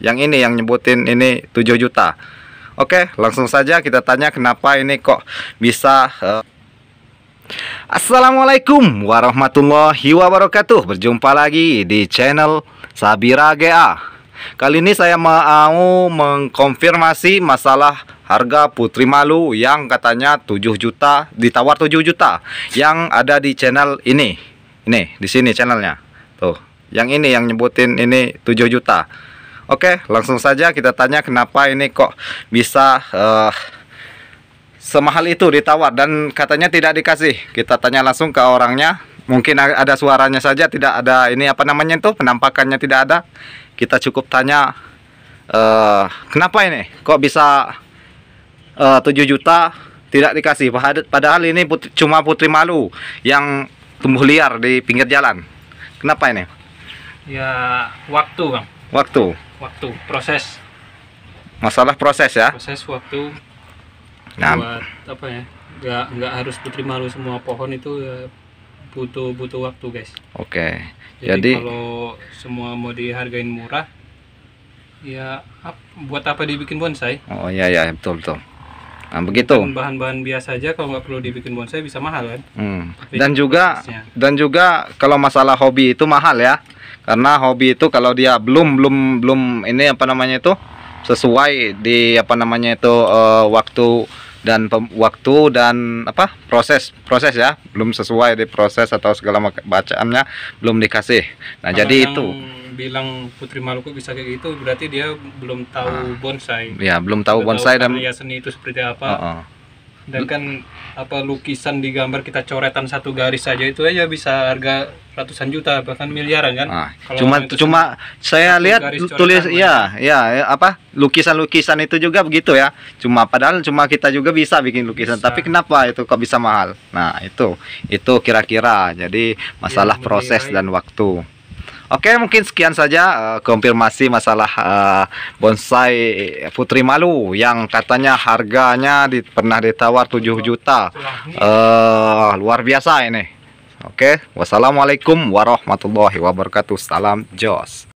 yang ini yang nyebutin ini 7 juta Oke langsung saja kita tanya kenapa ini kok bisa uh... Assalamualaikum warahmatullahi wabarakatuh Berjumpa lagi di channel Sabira GA Kali ini saya mau mengkonfirmasi masalah harga Putri Malu yang katanya 7 juta ditawar 7 juta yang ada di channel ini. Ini di sini channelnya. Tuh, yang ini yang nyebutin ini 7 juta. Oke, langsung saja kita tanya kenapa ini kok bisa uh, semahal itu ditawar dan katanya tidak dikasih. Kita tanya langsung ke orangnya. Mungkin ada suaranya saja tidak ada ini apa namanya itu penampakannya tidak ada. Kita cukup tanya uh, kenapa ini kok bisa eh, uh, 7 juta tidak dikasih padahal ini putri, cuma putri malu yang tumbuh liar di pinggir jalan. Kenapa ini? Ya waktu, Bang. Waktu waktu proses masalah proses ya proses waktu nah. buat apa ya nggak nggak harus putri malu semua pohon itu ya butuh butuh waktu guys oke okay. jadi, jadi kalau semua mau dihargain murah ya ap, buat apa dibikin bonsai oh iya ya betul betul nah, begitu bahan-bahan biasa aja kalau nggak perlu dibikin bonsai bisa mahal kan hmm. dan juga dan juga kalau masalah hobi itu mahal ya karena hobi itu kalau dia belum belum belum ini apa namanya itu sesuai di apa namanya itu uh, waktu dan pem, waktu dan apa proses proses ya belum sesuai di proses atau segala bacaannya belum dikasih nah jadi itu bilang Putri Maluku bisa kayak gitu berarti dia belum tahu ah. bonsai ya belum tahu belum bonsai tahu dan seni itu seperti apa uh -uh dan kan apa lukisan di gambar kita coretan satu garis saja itu aja bisa harga ratusan juta bahkan miliaran kan ah, cuma cuma saya lihat tulis ya, ya ya apa lukisan-lukisan itu juga begitu ya cuma padahal cuma kita juga bisa bikin lukisan bisa. tapi kenapa itu kok bisa mahal nah itu itu kira-kira jadi masalah ya, proses dan waktu Oke, mungkin sekian saja uh, konfirmasi masalah uh, bonsai Putri Malu yang katanya harganya di, pernah ditawar 7 juta. Uh, luar biasa ini. Oke, wassalamualaikum warahmatullahi wabarakatuh. Salam Jos.